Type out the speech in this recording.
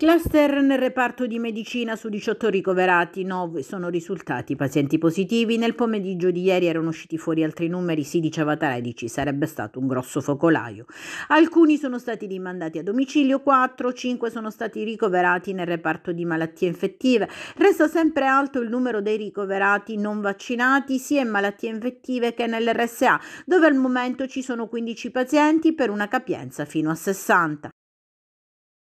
Cluster nel reparto di medicina su 18 ricoverati, 9 sono risultati pazienti positivi. Nel pomeriggio di ieri erano usciti fuori altri numeri, si diceva 13, sarebbe stato un grosso focolaio. Alcuni sono stati rimandati a domicilio, 4, 5 sono stati ricoverati nel reparto di malattie infettive. Resta sempre alto il numero dei ricoverati non vaccinati sia in malattie infettive che nell'RSA, dove al momento ci sono 15 pazienti per una capienza fino a 60.